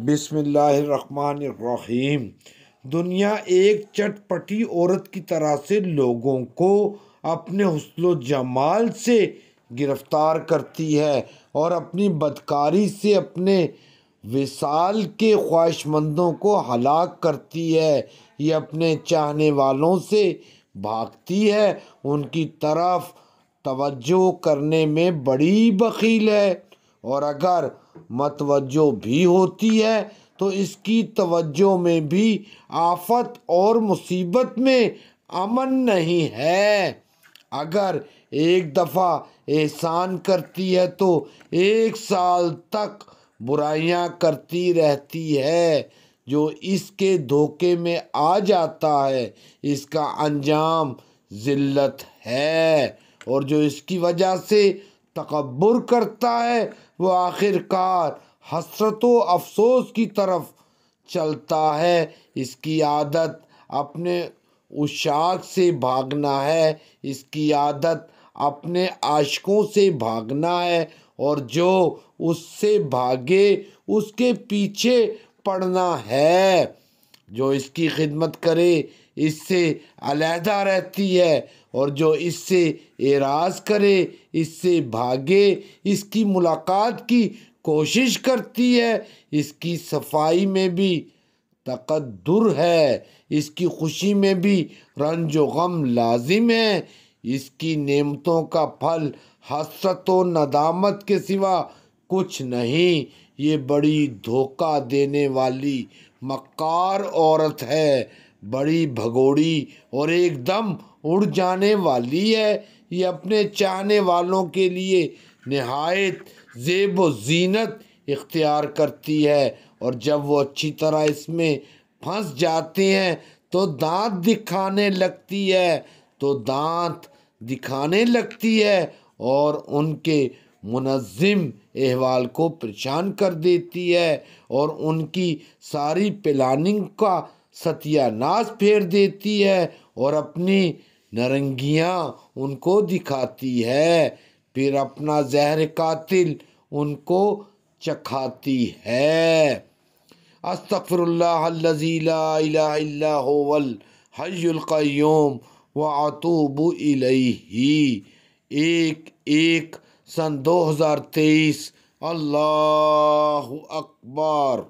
बिसमीम दुनिया एक चटपटी औरत की तरह से लोगों को अपने हसलो जमाल से गिरफ़्तार करती है और अपनी बदकारी से अपने विसाल के ख्वाहिशमंदों को हलाक करती है ये अपने चाहने वालों से भागती है उनकी तरफ तवज्जो करने में बड़ी बखील है और अगर मतवजो भी होती है तो इसकी तवज्जो में भी आफत और मुसीबत में अमन नहीं है अगर एक दफ़ा एहसान करती है तो एक साल तक बुराइयां करती रहती है जो इसके धोखे में आ जाता है इसका अंजाम ज़िल्लत है और जो इसकी वजह से तकबर करता है वो आखिरकार हसरत अफसोस की तरफ चलता है इसकी आदत अपने उशाक से भागना है इसकी आदत अपने आशकों से भागना है और जो उससे भागे उसके पीछे पड़ना है जो इसकी खिदमत करे इससे अलहदा रहती है और जो इससे एराज करे इससे भागे इसकी मुलाकात की कोशिश करती है इसकी सफाई में भी तकदुर है इसकी खुशी में भी रंज गम लाजिम है इसकी नेमतों का फल हसरत व नदामत के सिवा कुछ नहीं ये बड़ी धोखा देने वाली मक्कार औरत है बड़ी भगोड़ी और एकदम उड़ जाने वाली है ये अपने चाहने वालों के लिए नहायत जेब व जीनत इख्तियार करती है और जब वो अच्छी तरह इसमें फंस जाते हैं तो दांत दिखाने लगती है तो दांत दिखाने लगती है और उनके मुनज़म अहवाल को परेशान कर देती है और उनकी सारी प्लानिंग का सत्यानाश फेर देती है और अपनी नरंगियाँ उनको दिखाती है फिर अपना जहर कातिल उनको चखाती है अस्तफ़रल्लाजीलावल हयुल्क़यूम व अतूब इलही एक एक सन 2023 अल्लाह अकबर